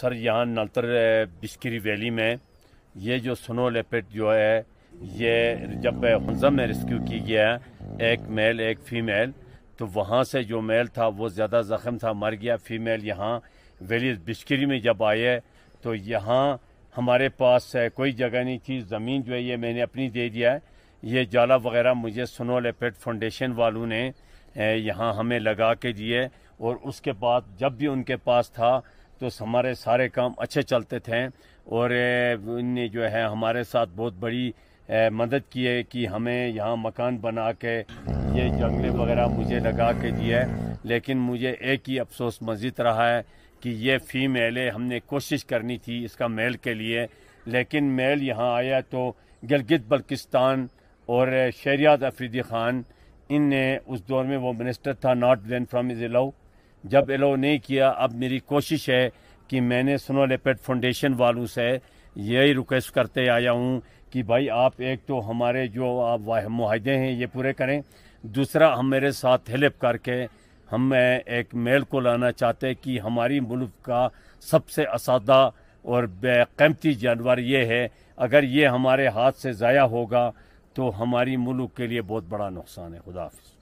sir यहाँ नलतर बिस्करी valley में ये जो स्नो लेपेट जो है ये जब हमजा में रेस्क्यू की गया है एक मेल एक फीमेल तो वहाँ से जो मेल था वो ज़्यादा ज़ख्म था मर गया फीमेल यहाँ वैली बिस्करी में जब आए तो यहाँ हमारे पास कोई जगह नहीं थी ज़मीन जो है ये मैंने अपनी दे दिया है ये जाला वगैरह मुझे सुनो लेपेट फाउंडेशन वालों ने यहाँ हमें लगा के दिए और उसके बाद जब भी उनके पास था तो हमारे सारे काम अच्छे चलते थे और इनने जो है हमारे साथ बहुत बड़ी मदद की है कि हमें यहाँ मकान बना के ये जंगले वगैरह मुझे लगा के दिए लेकिन मुझे एक ही अफसोस मजीद रहा है कि ये है हमने कोशिश करनी थी इसका मेल के लिए लेकिन मेल यहाँ आया तो गिलगित बल्किस्तान और शहरियात अफरीदी ख़ान इन ने उस दौर में वो मिनिस्टर था not then from is allow जब एलो नहीं किया अब मेरी कोशिश है कि मैंने सुनो लेपेट फाउंडेशन वालों से यही रिक्वेस्ट करते आया हूँ कि भाई आप एक तो हमारे जो आप माहे हैं ये पूरे करें दूसरा हम मेरे साथ हेल्प करके हम एक मेल को लाना चाहते कि हमारी मुल्क का सबसे असादा और बेकमती जानवर ये है अगर ये हमारे हाथ से ज़ाया होगा तो हमारी मुल्क के लिए बहुत बड़ा नुकसान है खुदाफ